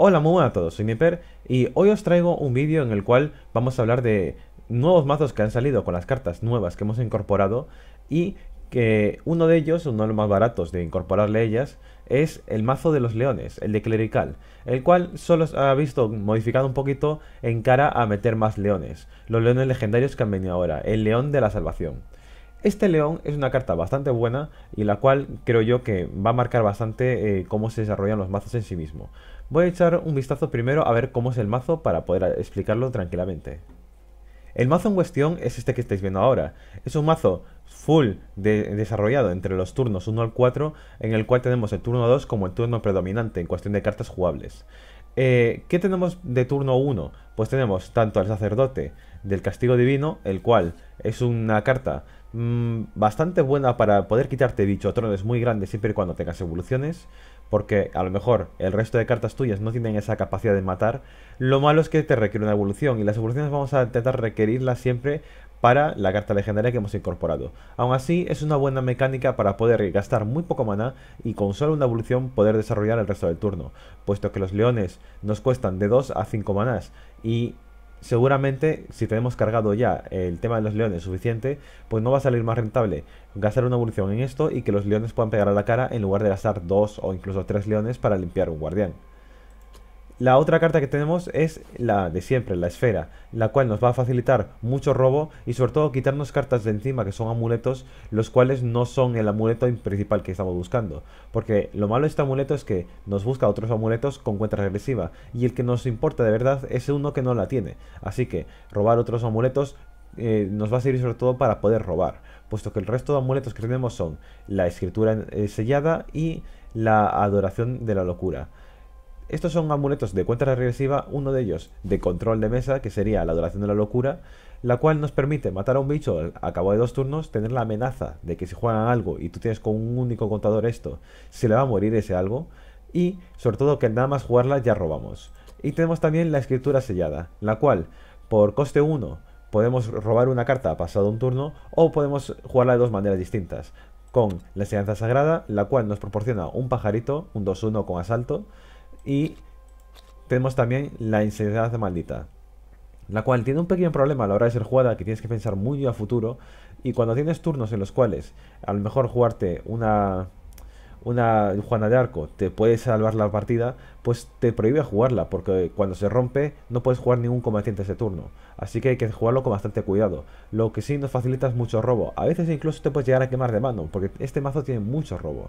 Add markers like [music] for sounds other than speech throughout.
Hola, muy buenas a todos, soy Nipper y hoy os traigo un vídeo en el cual vamos a hablar de nuevos mazos que han salido con las cartas nuevas que hemos incorporado y que uno de ellos, uno de los más baratos de incorporarle ellas, es el mazo de los leones, el de clerical, el cual solo ha visto modificado un poquito en cara a meter más leones, los leones legendarios que han venido ahora, el león de la salvación. Este león es una carta bastante buena y la cual creo yo que va a marcar bastante eh, cómo se desarrollan los mazos en sí mismo. Voy a echar un vistazo primero a ver cómo es el mazo para poder explicarlo tranquilamente. El mazo en cuestión es este que estáis viendo ahora. Es un mazo full desarrollado entre los turnos 1 al 4, en el cual tenemos el turno 2 como el turno predominante en cuestión de cartas jugables. Eh, ¿Qué tenemos de turno 1? Pues tenemos tanto al sacerdote del castigo divino, el cual es una carta mm, bastante buena para poder quitarte bichotrones muy grandes siempre y cuando tengas evoluciones, porque a lo mejor el resto de cartas tuyas no tienen esa capacidad de matar, lo malo es que te requiere una evolución y las evoluciones vamos a intentar requerirlas siempre para la carta legendaria que hemos incorporado. Aún así, es una buena mecánica para poder gastar muy poco mana y con solo una evolución poder desarrollar el resto del turno, puesto que los leones nos cuestan de 2 a 5 manas y seguramente si tenemos cargado ya el tema de los leones suficiente, pues no va a salir más rentable gastar una evolución en esto y que los leones puedan pegar a la cara en lugar de gastar dos o incluso tres leones para limpiar un guardián. La otra carta que tenemos es la de siempre, la esfera, la cual nos va a facilitar mucho robo y sobre todo quitarnos cartas de encima que son amuletos, los cuales no son el amuleto principal que estamos buscando. Porque lo malo de este amuleto es que nos busca otros amuletos con cuenta regresiva y el que nos importa de verdad es uno que no la tiene. Así que robar otros amuletos eh, nos va a servir sobre todo para poder robar, puesto que el resto de amuletos que tenemos son la escritura eh, sellada y la adoración de la locura. Estos son amuletos de cuenta regresiva, uno de ellos de control de mesa, que sería la duración de la locura, la cual nos permite matar a un bicho a cabo de dos turnos, tener la amenaza de que si juegan algo y tú tienes con un único contador esto, se le va a morir ese algo, y sobre todo que nada más jugarla ya robamos. Y tenemos también la escritura sellada, la cual por coste 1 podemos robar una carta pasado un turno o podemos jugarla de dos maneras distintas, con la enseñanza sagrada, la cual nos proporciona un pajarito, un 2-1 con asalto, y tenemos también la inseguridad maldita, la cual tiene un pequeño problema a la hora de ser jugada, que tienes que pensar muy a futuro, y cuando tienes turnos en los cuales a lo mejor jugarte una, una Juana de Arco te puede salvar la partida, pues te prohíbe jugarla, porque cuando se rompe no puedes jugar ningún combatiente ese turno. Así que hay que jugarlo con bastante cuidado. Lo que sí nos facilita mucho robo. A veces incluso te puedes llegar a quemar de mano, porque este mazo tiene mucho robo.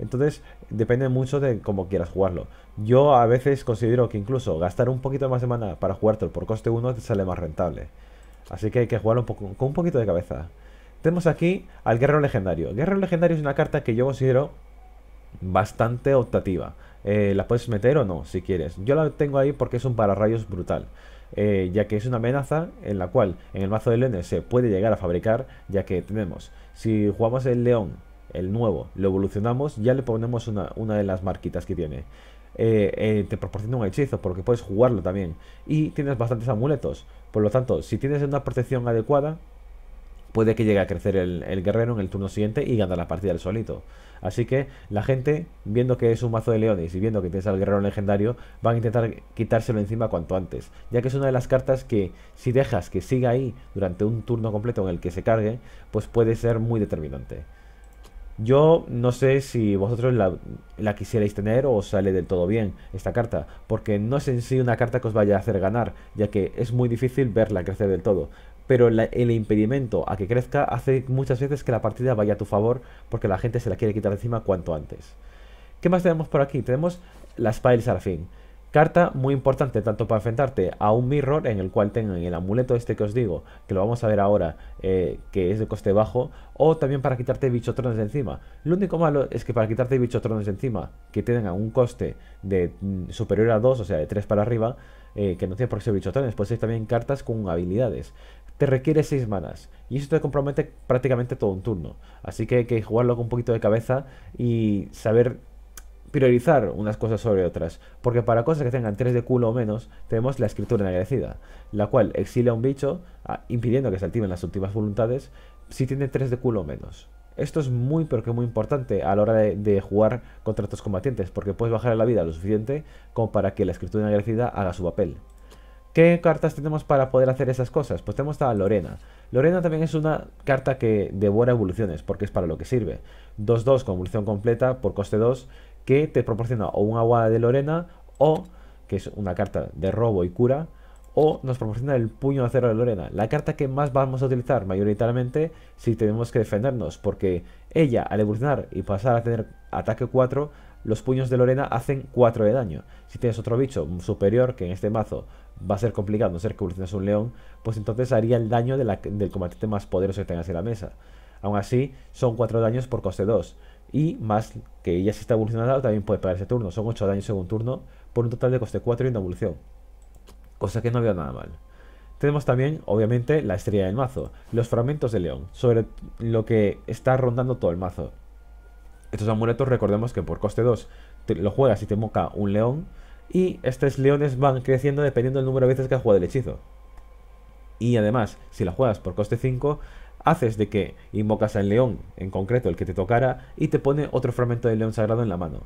Entonces, depende mucho de cómo quieras jugarlo. Yo a veces considero que incluso gastar un poquito más de mana para jugártelo por coste 1 te sale más rentable. Así que hay que jugarlo con un poquito de cabeza. Tenemos aquí al Guerrero Legendario. Guerrero Legendario es una carta que yo considero bastante optativa. Eh, la puedes meter o no, si quieres. Yo la tengo ahí porque es un pararrayos brutal. Eh, ya que es una amenaza en la cual en el mazo de leones se puede llegar a fabricar, ya que tenemos, si jugamos el león el nuevo, lo evolucionamos, ya le ponemos una, de las marquitas que tiene. Eh, eh, te proporciona un hechizo porque puedes jugarlo también. Y tienes bastantes amuletos. Por lo tanto, si tienes una protección adecuada, puede que llegue a crecer el, guerrero en el turno siguiente y gana la partida del solito. Así que la gente, viendo que es un mazo de leones y viendo que tienes al guerrero legendario, van a intentar quitárselo encima cuanto antes, ya que es una de las cartas que si dejas que siga ahí durante un turno completo en el que se cargue, pues puede ser muy determinante. Yo no sé si vosotros la, quisierais tener o sale del todo bien esta carta, porque no es en sí una carta que os vaya a hacer ganar, ya que es muy difícil verla crecer del todo. Pero el impedimento a que crezca hace muchas veces que la partida vaya a tu favor, porque la gente se la quiere quitar encima cuanto antes. ¿Qué más tenemos por aquí? Tenemos la Spile Sarafín. Carta muy importante tanto para enfrentarte a un mirror en el cual tengan el amuleto este que os digo, que lo vamos a ver ahora, eh, que es de coste bajo, o también para quitarte bichotrones de encima. Lo único malo es que para quitarte bichotrones de encima, que tengan un coste de mm, superior a 2, o sea, de 3 para arriba, eh, que no tiene por qué ser bichotrones, pues es también cartas con habilidades. Te requiere 6 manas y eso te compromete prácticamente todo un turno. Así que hay que jugarlo con un poquito de cabeza y saber priorizar unas cosas sobre otras, porque para cosas que tengan 3 de culo o menos, tenemos la escritura enagrecida la cual exilia a un bicho ah, impidiendo que se activen las últimas voluntades si tiene 3 de culo o menos. Esto es muy pero que muy importante a la hora de, jugar contra estos combatientes, porque puedes bajar la vida lo suficiente como para que la escritura enagrecida haga su papel. ¿Qué cartas tenemos para poder hacer esas cosas? Pues tenemos a Lorena. Lorena también es una carta que devora evoluciones, porque es para lo que sirve. 2-2 con evolución completa por coste 2 que te proporciona o un Aguada de Lorena o, que es una carta de robo y cura, o nos proporciona el puño de acero de Lorena, la carta que más vamos a utilizar mayoritariamente si tenemos que defendernos, porque ella al evolucionar y pasar a tener ataque 4, los puños de Lorena hacen 4 de daño. Si tienes otro bicho superior, que en este mazo va a ser complicado, no ser que evoluciones un león, pues entonces haría el daño del combatiente más poderoso que tengas en la mesa. Aún así, son 4 daños por coste 2. Y más que ella si está evolucionada también puede pegar ese turno. Son 8 daños según turno por un total de coste 4 y una evolución. Cosa que no veo nada mal. Tenemos también, obviamente, la estrella del mazo, los fragmentos de león, sobre lo que está rondando todo el mazo. Estos amuletos recordemos que por coste 2 lo juegas y te moca un león. Y estos leones van creciendo dependiendo del número de veces que has jugado el hechizo. Y además, si la juegas por coste 5, haces de que invocas al león, en concreto el que te tocara, y te pone otro fragmento de león sagrado en la mano.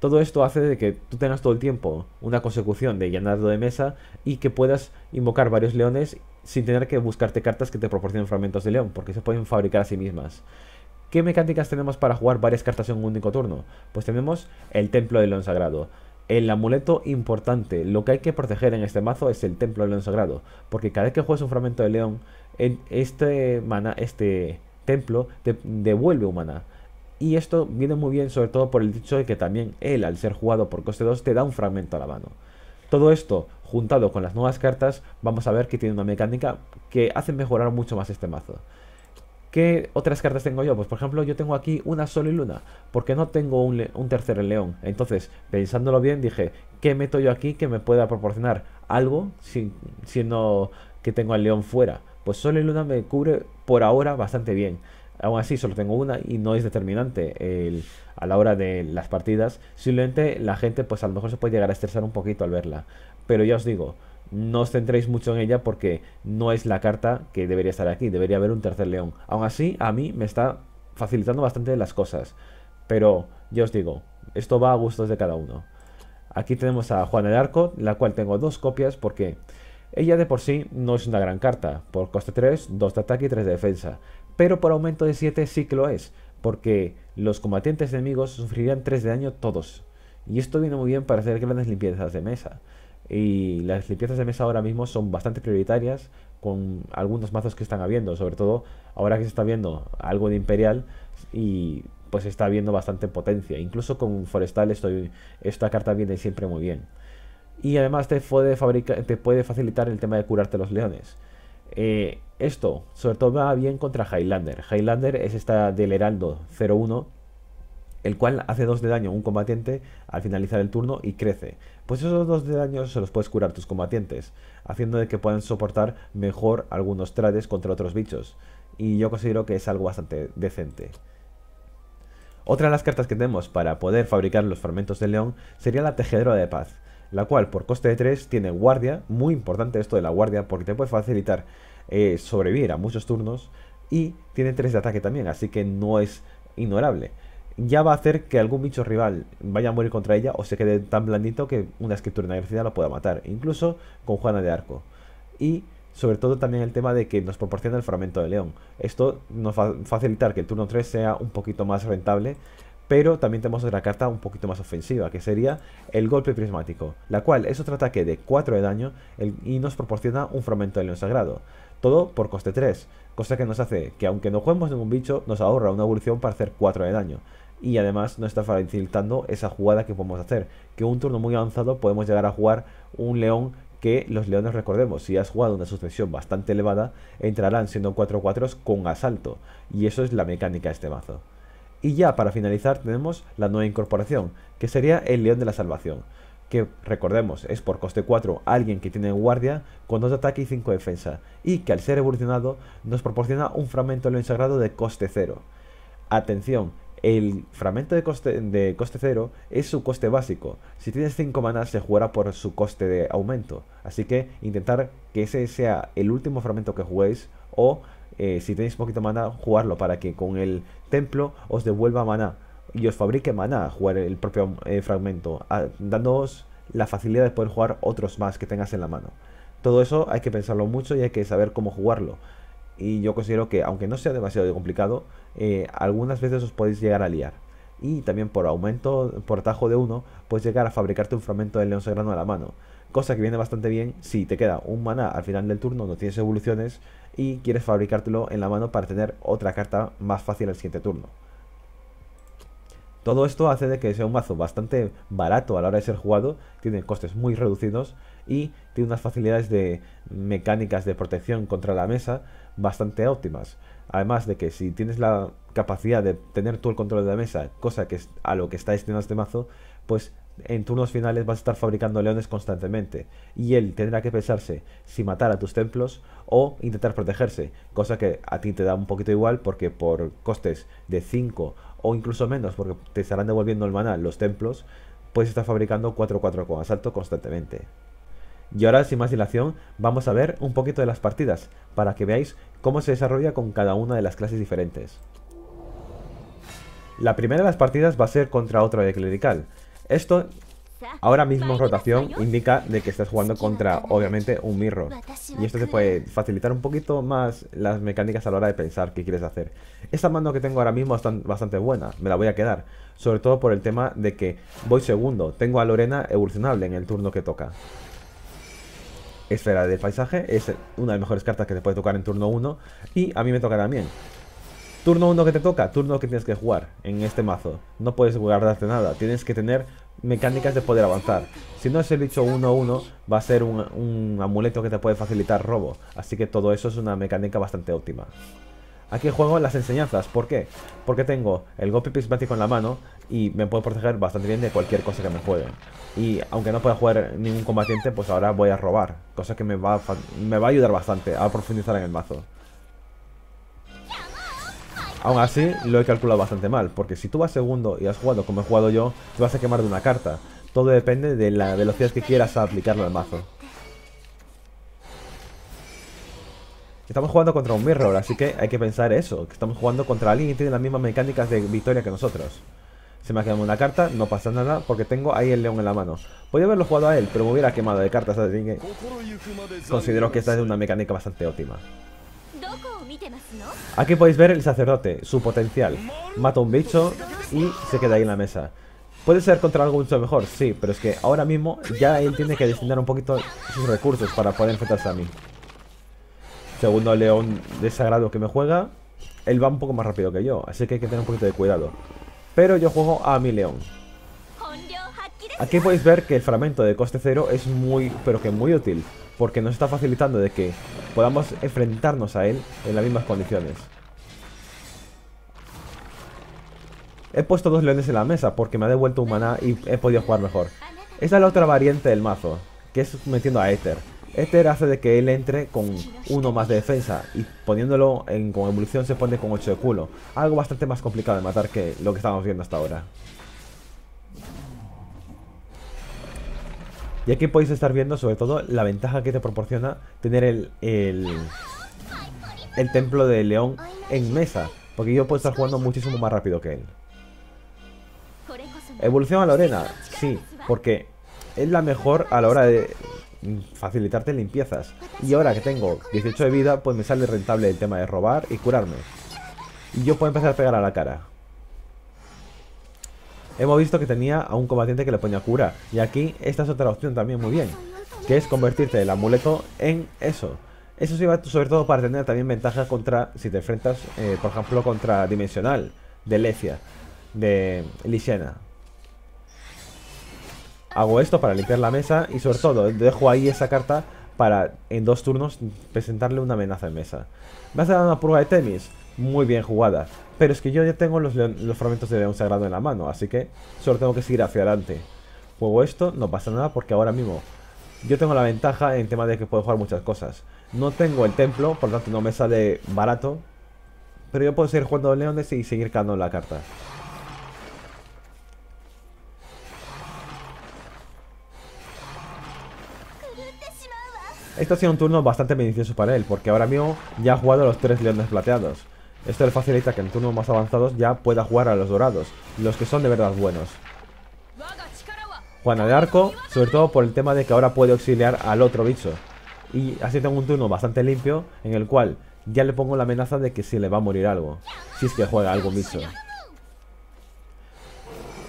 Todo esto hace de que tú tengas todo el tiempo una consecución de llenado de mesa y que puedas invocar varios leones sin tener que buscarte cartas que te proporcionen fragmentos de león, porque se pueden fabricar a sí mismas. ¿Qué mecánicas tenemos para jugar varias cartas en un único turno? Pues tenemos el Templo del León Sagrado. El amuleto importante, lo que hay que proteger en este mazo es el Templo del León Sagrado, porque cada vez que juegues un fragmento de león, este, mana, este templo te devuelve un maná. Y esto viene muy bien sobre todo por el dicho de que también él, al ser jugado por coste 2, te da un fragmento a la mano. Todo esto, juntado con las nuevas cartas, vamos a ver que tiene una mecánica que hace mejorar mucho más este mazo. ¿Qué otras cartas tengo yo? Pues por ejemplo yo tengo aquí una Sol y Luna, porque no tengo un, tercer león. Entonces, pensándolo bien, dije, ¿qué meto yo aquí que me pueda proporcionar algo no que tengo al león fuera? pues Sol y Luna me cubre por ahora bastante bien. Aún así, solo tengo una y no es determinante a la hora de las partidas. Simplemente la gente, pues a lo mejor se puede llegar a estresar un poquito al verla. Pero ya os digo, no os centréis mucho en ella porque no es la carta que debería estar aquí. Debería haber un tercer león. Aún así, a mí me está facilitando bastante las cosas. Pero ya os digo, esto va a gustos de cada uno. Aquí tenemos a Juan el Arco, la cual tengo dos copias porque ella de por sí no es una gran carta, por coste 3, 2 de ataque y 3 de defensa, pero por aumento de 7 sí que lo es, porque los combatientes enemigos sufrirían 3 de daño todos. Y esto viene muy bien para hacer grandes limpiezas de mesa. Y las limpiezas de mesa ahora mismo son bastante prioritarias con algunos mazos que están habiendo, sobre todo ahora que se está viendo algo de Imperial y pues está viendo bastante potencia. Incluso con Forestal estoy, esta carta viene siempre muy bien. Y además te puede, facilitar el tema de curarte los leones. Eh, esto, sobre todo, va bien contra Highlander. Highlander es esta del Heraldo 01, el cual hace 2 de daño a un combatiente al finalizar el turno y crece. Pues esos 2 de daño se los puedes curar tus combatientes, haciendo de que puedan soportar mejor algunos trades contra otros bichos. Y yo considero que es algo bastante decente. Otra de las cartas que tenemos para poder fabricar los fragmentos de león sería la Tejedora de Paz la cual por coste de 3 tiene guardia, muy importante esto de la guardia, porque te puede facilitar eh, sobrevivir a muchos turnos, y tiene 3 de ataque también, así que no es ignorable. Ya va a hacer que algún bicho rival vaya a morir contra ella o se quede tan blandito que una escritura universidad lo pueda matar, incluso con Juana de Arco. Y sobre todo también el tema de que nos proporciona el fragmento de león. Esto nos va a facilitar que el turno 3 sea un poquito más rentable pero también tenemos otra carta un poquito más ofensiva, que sería el golpe prismático, la cual es otro ataque de 4 de daño y nos proporciona un fragmento de león sagrado, todo por coste 3, cosa que nos hace que aunque no juguemos ningún bicho, nos ahorra una evolución para hacer 4 de daño. Y además nos está facilitando esa jugada que podemos hacer, que un turno muy avanzado podemos llegar a jugar un león que los leones, recordemos, si has jugado una sucesión bastante elevada, entrarán siendo 4-4 con asalto. Y eso es la mecánica de este mazo. Y ya para finalizar tenemos la nueva incorporación, que sería el León de la Salvación, que recordemos es por coste 4 alguien que tiene guardia con 2 de ataque y 5 de defensa, y que al ser evolucionado nos proporciona un fragmento de León Sagrado de coste 0. Atención, el fragmento de coste, de coste 0 es su coste básico. Si tienes 5 manas se jugará por su coste de aumento. Así que intentar que ese sea el último fragmento que juguéis o eh, si tenéis poquito maná, jugarlo para que con el templo os devuelva maná y os fabrique maná jugar el propio eh, fragmento, dándoos la facilidad de poder jugar otros más que tengas en la mano. Todo eso hay que pensarlo mucho y hay que saber cómo jugarlo. Y yo considero que, aunque no sea demasiado complicado, eh, algunas veces os podéis llegar a liar. Y también por aumento, por atajo de uno, puedes llegar a fabricarte un fragmento del león grano a la mano cosa que viene bastante bien si te queda un maná al final del turno, no tienes evoluciones y quieres fabricártelo en la mano para tener otra carta más fácil al siguiente turno. Todo esto hace de que sea un mazo bastante barato a la hora de ser jugado, tiene costes muy reducidos y tiene unas facilidades de mecánicas de protección contra la mesa bastante óptimas. Además de que si tienes la capacidad de tener tú el control de la mesa, cosa que es a lo que está destinado este mazo, pues en turnos finales vas a estar fabricando leones constantemente y él tendrá que pensarse si matar a tus templos o intentar protegerse, cosa que a ti te da un poquito igual porque por costes de 5 o incluso menos porque te estarán devolviendo el maná los templos, puedes estar fabricando 4-4 con asalto constantemente. Y ahora sin más dilación vamos a ver un poquito de las partidas para que veáis cómo se desarrolla con cada una de las clases diferentes. La primera de las partidas va a ser contra otra de clerical, esto, ahora mismo rotación, indica de que estás jugando contra, obviamente, un mirror. Y esto te puede facilitar un poquito más las mecánicas a la hora de pensar qué quieres hacer. Esta mano que tengo ahora mismo es bastante buena, me la voy a quedar. Sobre todo por el tema de que voy segundo, tengo a Lorena evolucionable en el turno que toca. Esfera de paisaje es una de las mejores cartas que te puede tocar en turno 1 y a mí me toca también. Turno 1 que te toca, turno que tienes que jugar en este mazo. No puedes guardarte nada, tienes que tener mecánicas de poder avanzar. Si no es el bicho 1-1, va a ser un, amuleto que te puede facilitar robo. Así que todo eso es una mecánica bastante óptima. Aquí juego las enseñanzas, ¿por qué? Porque tengo el golpe prismático en la mano y me puedo proteger bastante bien de cualquier cosa que me juegue. Y aunque no pueda jugar ningún combatiente, pues ahora voy a robar, cosa que me va a ayudar bastante a profundizar en el mazo. Aún así, lo he calculado bastante mal, porque si tú vas segundo y has jugado como he jugado yo, te vas a quemar de una carta. Todo depende de la velocidad que quieras aplicarlo al mazo. Estamos jugando contra un Mirror, así que hay que pensar eso, que estamos jugando contra alguien que tiene las mismas mecánicas de victoria que nosotros. Se me ha quedado una carta, no pasa nada, porque tengo ahí el león en la mano. Podría haberlo jugado a él, pero me hubiera quemado de cartas, considero que esta es una mecánica bastante óptima. Aquí podéis ver el sacerdote, su potencial. Mata un bicho y se queda ahí en la mesa. Puede ser contra algo mucho mejor, sí, pero es que ahora mismo ya él tiene que destinar un poquito sus recursos para poder enfrentarse a mí. Segundo león desagrado que me juega, él va un poco más rápido que yo, así que hay que tener un poquito de cuidado. Pero yo juego a mi león. Aquí podéis ver que el fragmento de coste cero es muy, pero que muy útil, porque nos está facilitando de que podamos enfrentarnos a él en las mismas condiciones. He puesto dos leones en la mesa porque me ha devuelto un maná y he podido jugar mejor. Esa es la otra variante del mazo, que es metiendo a Ether. Ether hace de que él entre con uno más de defensa y poniéndolo en, con evolución se pone con 8 de culo. Algo bastante más complicado de matar que lo que estábamos viendo hasta ahora. Y aquí podéis estar viendo sobre todo la ventaja que te proporciona tener el, el, templo de león en mesa. Porque yo puedo estar jugando muchísimo más rápido que él. Evolución a Lorena, sí, porque es la mejor a la hora de facilitarte limpiezas. Y ahora que tengo 18 de vida, pues me sale rentable el tema de robar y curarme. Y yo puedo empezar a pegar a la cara. Hemos visto que tenía a un combatiente que le ponía cura. Y aquí esta es otra opción también muy bien. Que es convertirte el amuleto en eso. Eso iba sobre todo para tener también ventaja contra, si te enfrentas, eh, por ejemplo, contra Dimensional, de Lecia, de Lisiana. Hago esto para limpiar la mesa y sobre todo dejo ahí esa carta para en dos turnos presentarle una amenaza en mesa. Me hace una prueba de temis muy bien jugada. Pero es que yo ya tengo los, fragmentos de León Sagrado en la mano, así que solo tengo que seguir hacia adelante. Juego esto, no pasa nada porque ahora mismo yo tengo la ventaja en tema de que puedo jugar muchas cosas. No tengo el templo, por lo tanto no me sale barato. Pero yo puedo seguir jugando leones y seguir cagando la carta. Esto ha sido un turno bastante beneficioso para él, porque ahora mismo ya ha jugado los tres leones plateados. Esto le facilita que en turnos más avanzados ya pueda jugar a los dorados, los que son de verdad buenos. Juana de arco, sobre todo por el tema de que ahora puede auxiliar al otro bicho. Y así tengo un turno bastante limpio en el cual ya le pongo la amenaza de que si le va a morir algo, si es que juega algún bicho.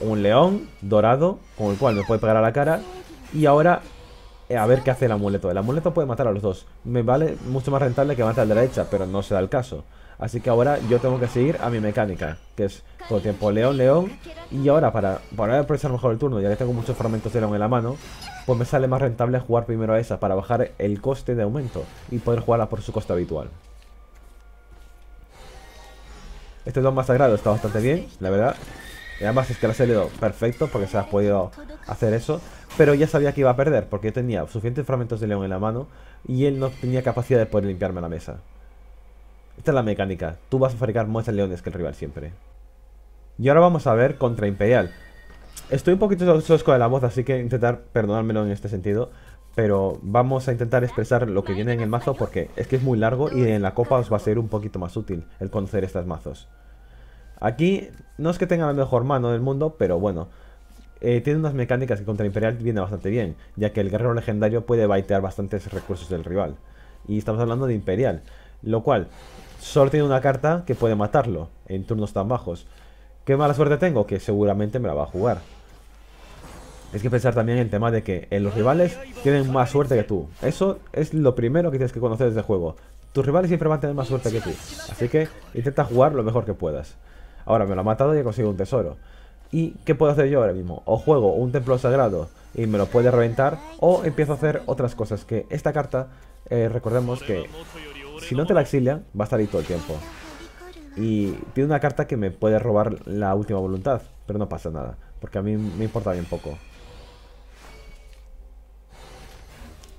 Un león dorado, con el cual me puede pegar a la cara. Y ahora eh, a ver qué hace el amuleto. El amuleto puede matar a los dos. Me vale mucho más rentable que matar al derecha, pero no se da el caso. Así que ahora yo tengo que seguir a mi mecánica, que es todo el tiempo león, león. Y ahora, para, poder aprovechar mejor el turno, ya que tengo muchos fragmentos de león en la mano, pues me sale más rentable jugar primero a esa para bajar el coste de aumento y poder jugarla por su coste habitual. Este don más sagrado está bastante bien, la verdad. Y además es que lo ha salido perfecto porque se ha podido hacer eso. Pero ya sabía que iba a perder porque yo tenía suficientes fragmentos de león en la mano y él no tenía capacidad de poder limpiarme la mesa. Esta es la mecánica. Tú vas a fabricar más leones que el rival siempre. Y ahora vamos a ver contra Imperial. Estoy un poquito sosco de la voz, así que intentar perdonármelo en este sentido. Pero vamos a intentar expresar lo que viene en el mazo porque es que es muy largo y en la copa os va a ser un poquito más útil el conocer estos mazos. Aquí no es que tenga la mejor mano del mundo, pero bueno. Eh, tiene unas mecánicas que contra Imperial viene bastante bien, ya que el guerrero legendario puede baitear bastantes recursos del rival. Y estamos hablando de Imperial, lo cual Solo tiene una carta que puede matarlo en turnos tan bajos. ¿Qué mala suerte tengo? Que seguramente me la va a jugar. Es que pensar también en el tema de que eh, los rivales tienen más suerte que tú. Eso es lo primero que tienes que conocer desde el este juego. Tus rivales siempre van a tener más suerte que tú. Así que intenta jugar lo mejor que puedas. Ahora me lo ha matado y he conseguido un tesoro. ¿Y qué puedo hacer yo ahora mismo? O juego un templo sagrado y me lo puede reventar, o empiezo a hacer otras cosas que esta carta, eh, recordemos que si no te la exilian, va a estar ahí todo el tiempo. Y tiene una carta que me puede robar la última voluntad, pero no pasa nada, porque a mí me importa bien poco.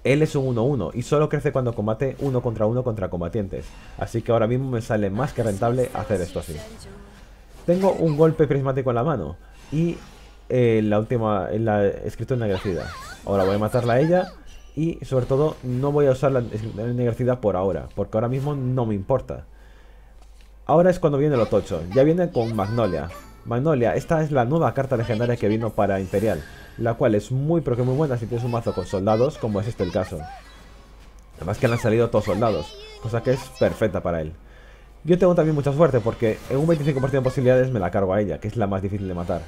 Él es un 1-1 y solo crece cuando combate uno contra uno contra combatientes, así que ahora mismo me sale más que rentable hacer esto así. Tengo un golpe prismático en la mano y eh, la última, la escrito en la Ahora voy a matarla a ella y sobre todo no voy a usar la negrcidad por ahora, porque ahora mismo no me importa. Ahora es cuando viene lo tocho, ya viene con Magnolia. Magnolia, esta es la nueva carta legendaria que vino para Imperial, la cual es muy pero que muy buena si tienes un mazo con soldados, como es este el caso. Además que han salido todos soldados, cosa que es perfecta para él. Yo tengo también mucha suerte porque en un 25% de posibilidades me la cargo a ella, que es la más difícil de matar.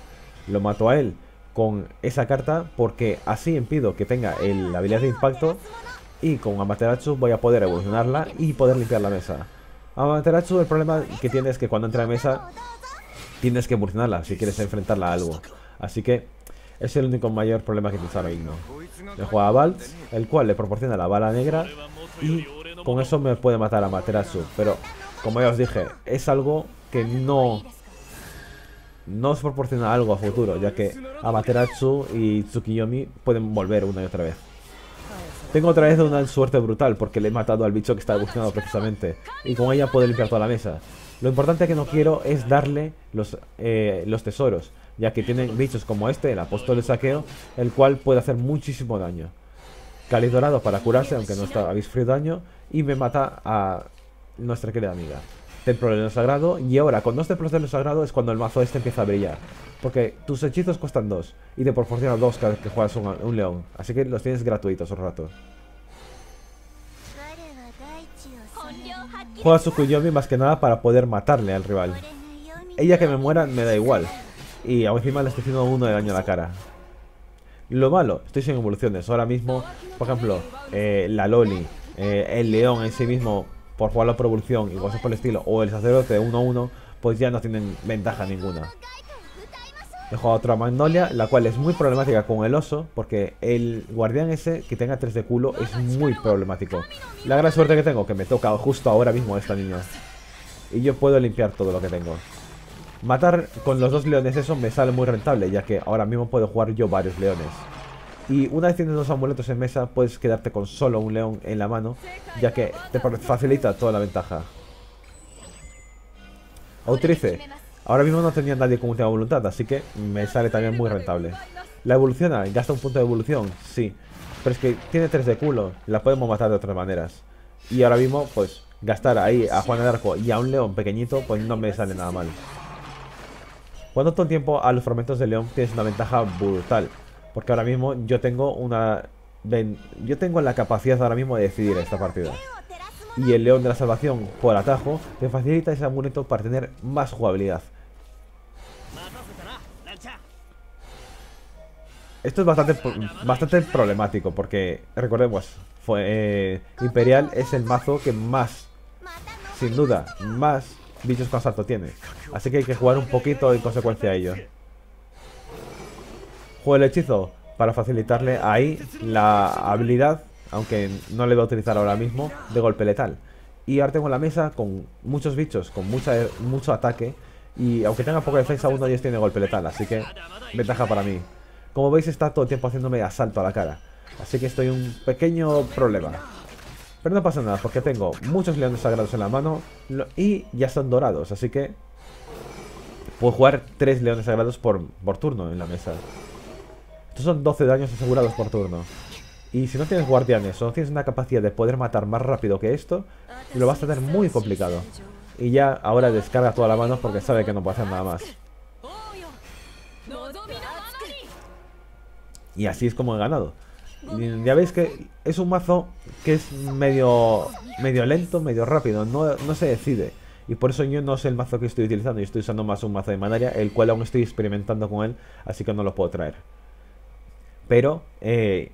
Lo mato a él, con esa carta porque así impido que tenga el, la habilidad de impacto y con Amaterasu voy a poder evolucionarla y poder limpiar la mesa. Amaterasu el problema que tiene es que cuando entra en mesa tienes que evolucionarla si quieres enfrentarla a algo. Así que es el único mayor problema que tienes ahora no. Le juega a Valtz el cual le proporciona la bala negra y con eso me puede matar a Amaterasu. Pero como ya os dije, es algo que no os proporciona algo a futuro, ya que Amaterasu y Tsukiyomi pueden volver una y otra vez. Tengo otra vez una suerte brutal porque le he matado al bicho que estaba buscando precisamente y con ella puedo limpiar toda la mesa. Lo importante que no quiero es darle los, eh, tesoros, ya que tienen bichos como este, el apóstol de saqueo, el cual puede hacer muchísimo daño. Cali dorado para curarse, aunque no está, habéis frío daño, y me mata a nuestra querida amiga templo del sagrado. Y ahora, con dos templos del sagrado es cuando el mazo este empieza a brillar. Porque tus hechizos cuestan dos. Y te proporciona dos cada vez que juegas un, león. Así que los tienes gratuitos un rato. Juega Kuyomi más que nada para poder matarle al rival. Ella que me muera me da igual. Y aún encima le estoy haciendo uno de daño a la cara. Lo malo, estoy sin evoluciones. Ahora mismo, por ejemplo, eh, la Loli, eh, el león en sí mismo por jugar la Provolución y cosas por el estilo, o el sacerdote 1-1, pues ya no tienen ventaja ninguna. He jugado otra Magnolia, la cual es muy problemática con el oso, porque el guardián ese que tenga 3 de culo es muy problemático. La gran suerte que tengo, que me toca justo ahora mismo esta niña. Y yo puedo limpiar todo lo que tengo. Matar con los dos leones eso me sale muy rentable, ya que ahora mismo puedo jugar yo varios leones. Y una vez tienes dos amuletos en mesa, puedes quedarte con solo un león en la mano, ya que te facilita toda la ventaja. Autrice. Ahora mismo no tenía nadie con última voluntad, así que me sale también muy rentable. La evoluciona, gasta un punto de evolución, sí. Pero es que tiene tres de culo, la podemos matar de otras maneras. Y ahora mismo, pues, gastar ahí a Juan de Arco y a un león pequeñito, pues no me sale nada mal. Cuando todo el tiempo a los fragmentos de león tienes una ventaja brutal, porque ahora mismo yo tengo una... Yo tengo la capacidad ahora mismo de decidir esta partida. Y el León de la Salvación, por atajo, te facilita ese amuleto para tener más jugabilidad. Esto es bastante, bastante problemático porque, recordemos, fue, eh, Imperial es el mazo que más, sin duda, más bichos con salto tiene. Así que hay que jugar un poquito en consecuencia a ello. Juego el hechizo para facilitarle ahí la habilidad, aunque no le voy a utilizar ahora mismo, de golpe letal. Y ahora tengo la mesa con muchos bichos, con mucha, mucho ataque. Y aunque tenga poca defensa, aún no ellos tiene golpe letal, así que ventaja para mí. Como veis está todo el tiempo haciéndome asalto a la cara. Así que estoy un pequeño problema. Pero no pasa nada, porque tengo muchos leones sagrados en la mano y ya son dorados, así que puedo jugar tres leones sagrados por, por turno en la mesa. Estos son 12 daños asegurados por turno. Y si no tienes guardianes o no tienes una capacidad de poder matar más rápido que esto, lo vas a tener muy complicado. Y ya ahora descarga toda la mano porque sabe que no puede hacer nada más. Y así es como he ganado. ya veis que es un mazo que es medio, medio lento, medio rápido, no, no se decide. Y por eso yo no sé el mazo que estoy utilizando, yo estoy usando más un mazo de manaria, el cual aún estoy experimentando con él, así que no lo puedo traer. Pero, eh,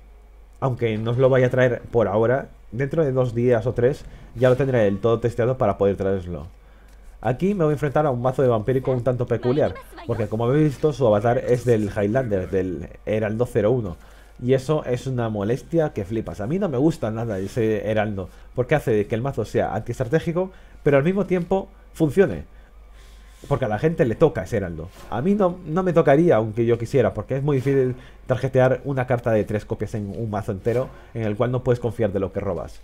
aunque no os lo vaya a traer por ahora, dentro de dos días o tres ya lo tendré el todo testeado para poder traerlo. Aquí me voy a enfrentar a un mazo de vampírico un tanto peculiar, porque como habéis visto su avatar es del Highlander, del Heraldo 01. Y eso es una molestia que flipas. A mí no me gusta nada ese heraldo, porque hace que el mazo sea antiestratégico, pero al mismo tiempo funcione. Porque a la gente le toca ese heraldo. A mí no, no me tocaría, aunque yo quisiera, porque es muy difícil tarjetear una carta de tres copias en un mazo entero en el cual no puedes confiar de lo que robas.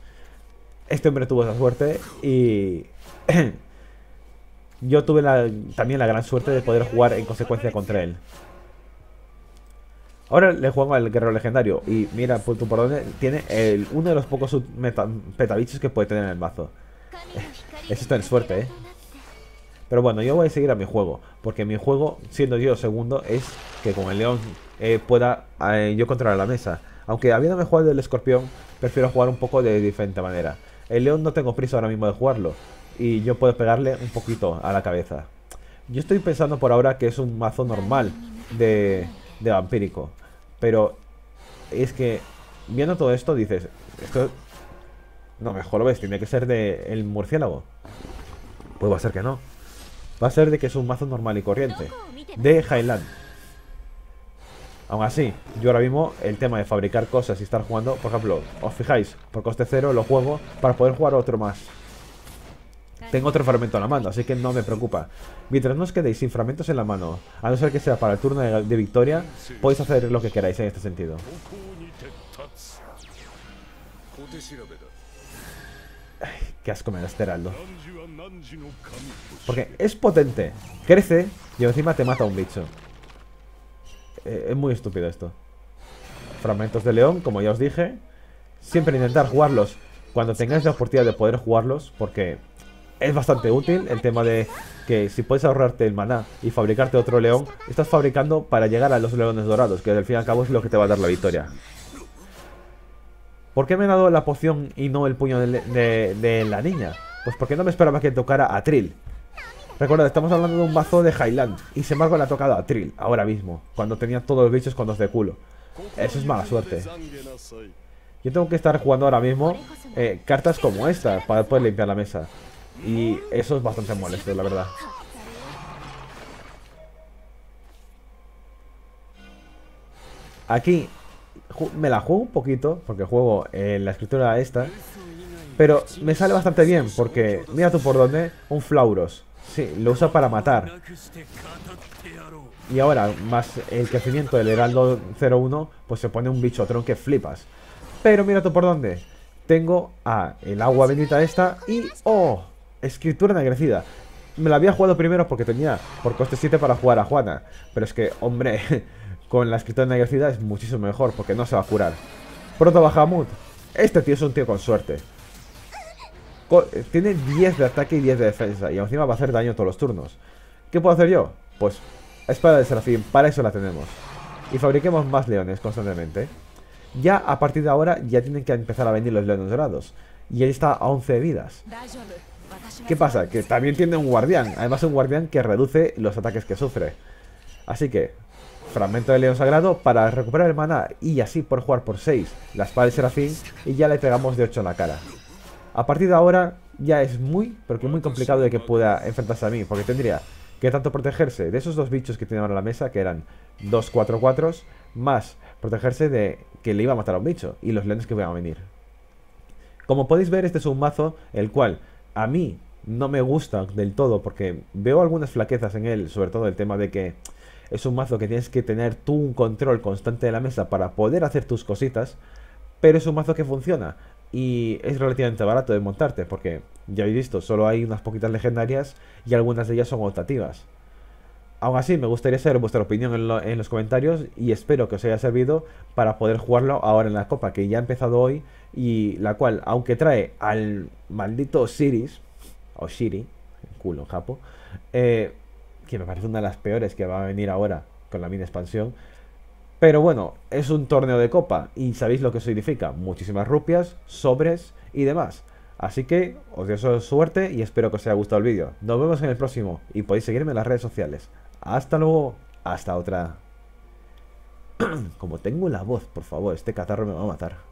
Este hombre tuvo esa suerte y... [clears throat] yo tuve también la gran suerte de poder jugar en consecuencia contra él. Ahora le juego al guerrero legendario y mira, por tu por dónde tiene el, uno de los pocos petabichos que puede tener en el mazo. Eh, eso está en suerte, eh. Pero bueno, yo voy a seguir a mi juego, porque mi juego, siendo yo segundo, es que con el león eh, pueda eh, yo controlar la mesa. Aunque habiéndome jugado el escorpión, prefiero jugar un poco de diferente manera. El león no tengo prisa ahora mismo de jugarlo, y yo puedo pegarle un poquito a la cabeza. Yo estoy pensando por ahora que es un mazo normal de, vampírico, pero es que viendo todo esto dices, esto... No, mejor lo ves, tiene que ser del murciélago. puede va ser que no va a ser de que es un mazo normal y corriente, de Highland. Aún así, yo ahora mismo el tema de fabricar cosas y estar jugando, por ejemplo, os fijáis, por coste cero lo juego para poder jugar otro más. Tengo otro fragmento en la mano, así que no me preocupa. Mientras no os quedéis sin fragmentos en la mano, a no ser que sea para el turno de victoria, podéis hacer lo que queráis en este sentido qué asco me da este heraldo. Porque es potente, crece y encima te mata un bicho. Eh, es muy estúpido esto. Fragmentos de león, como ya os dije. Siempre intentar jugarlos cuando tengáis la oportunidad de poder jugarlos, porque es bastante útil el tema de que si puedes ahorrarte el maná y fabricarte otro león, estás fabricando para llegar a los leones dorados, que al fin y al cabo es lo que te va a dar la victoria. ¿Por qué me han dado la poción y no el puño de, la niña? Pues porque no me esperaba que tocara a Trill. Recuerda, estamos hablando de un bazo de Highland y sin embargo le ha tocado a Trill ahora mismo, cuando tenía todos los bichos con dos de culo. Eso es mala suerte. Yo tengo que estar jugando ahora mismo eh, cartas como esta para poder limpiar la mesa. Y eso es bastante molesto, la verdad. Aquí me la juego un poquito, porque juego en la escritura esta, pero me sale bastante bien, porque mira tú por dónde, un Flauros. Sí, lo usa para matar. Y ahora, más el crecimiento del Heraldo 01, pues se pone un bichotron que flipas. Pero mira tú por dónde. Tengo a el agua bendita esta y... ¡Oh! Escritura enagrecida Me la había jugado primero porque tenía por coste 7 para jugar a Juana. Pero es que, hombre... [laughs] con la escritora universidad es muchísimo mejor porque no se va a curar. Pronto Bahamut. Este tío es un tío con suerte. Eh, tiene 10 de ataque y 10 de defensa. Y encima va a hacer daño todos los turnos. ¿Qué puedo hacer yo? Pues espada de serafín. Para eso la tenemos. Y fabriquemos más leones constantemente. Ya a partir de ahora ya tienen que empezar a venir los leones dorados. Y él está a 11 vidas. ¿Qué pasa? Que también tiene un guardián. Además un guardián que reduce los ataques que sufre. Así que Fragmento de León Sagrado para recuperar el maná y así por jugar por 6 la espada de Serafín y ya le pegamos de 8 en la cara. A partir de ahora ya es muy, pero que muy complicado de que pueda enfrentarse a mí, porque tendría que tanto protegerse de esos dos bichos que tenían en la mesa, que eran 2 4 4 más protegerse de que le iba a matar a un bicho y los leones que iban a venir. Como podéis ver, este es un mazo el cual a mí no me gusta del todo porque veo algunas flaquezas en él, sobre todo el tema de que es un mazo que tienes que tener tú un control constante de la mesa para poder hacer tus cositas, pero es un mazo que funciona y es relativamente barato de montarte, porque ya habéis visto, solo hay unas poquitas legendarias y algunas de ellas son optativas. Aún así, me gustaría saber vuestra opinión en, los comentarios y espero que os haya servido para poder jugarlo ahora en la copa que ya ha empezado hoy y la cual, aunque trae al maldito Siris, o Shiri, culo en japo, eh, que me parece una de las peores que va a venir ahora con la mini expansión. Pero bueno, es un torneo de copa y sabéis lo que significa, muchísimas rupias, sobres y demás. Así que os deseo suerte y espero que os haya gustado el vídeo. Nos vemos en el próximo y podéis seguirme en las redes sociales. Hasta luego, hasta otra. [clears throat] Como tengo la voz, por favor, este catarro me va a matar.